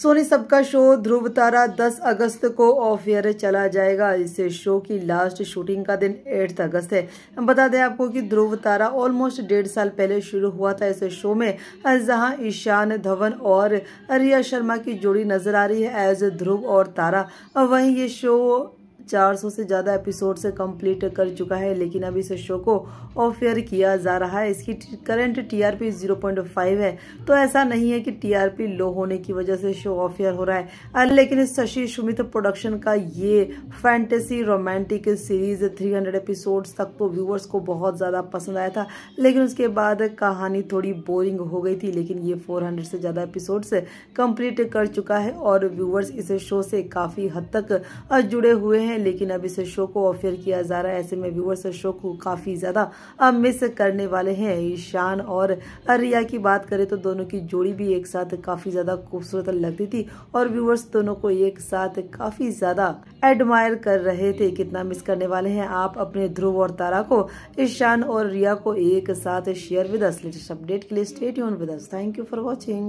सोनी सबका शो ध्रुव तारा 10 अगस्त को of air चला जाएगा इस शो की लास्ट शूटिंग का दिन 8 अगस्त है बता दें आपको कि ध्रुव तारा ऑलमोस्ट डेढ़ साल पहले शुरू हुआ था इस शो में जहां ईशान धवन और रिया शर्मा की जोड़ी नजर आ रही है एज ध्रुव और तारा वहीं ये शो 400 से ज़्यादा एपिसोड से कंप्लीट कर चुका है लेकिन अभी इस शो को ऑफ एयर किया जा रहा है इसकी करंट टीआरपी 0.5 है तो ऐसा नहीं है कि टीआरपी लो होने की वजह से शो ऑफ एयर हो रहा है लेकिन शशि सुमित प्रोडक्शन का ये फैंटेसी रोमांटिक सीरीज 300 एपिसोड्स तक तो व्यूअर्स को बहुत ज़्यादा पसंद आया था लेकिन उसके बाद कहानी थोड़ी बोरिंग हो गई थी लेकिन ये फोर से ज़्यादा एपिसोड से कर चुका है और व्यूअर्स इस शो से काफ़ी हद तक जुड़े हुए हैं हैं लेकिन अब इस शो को ऑफेयर किया जा रहा है ऐसे में व्यूवर्स शो को काफ़ी ज़्यादा अब मिस करने वाले हैं ईशान और रिया की बात करें तो दोनों की जोड़ी भी एक साथ काफ़ी ज़्यादा खूबसूरत लगती थी और व्यूवर्स दोनों को एक साथ काफ़ी ज़्यादा एडमायर कर रहे थे कितना मिस करने वाले हैं आप अपने ध्रुव और तारा को ईशान और रिया को एक साथ share with us latest update के लिए स्टेट यून with us thank you for watching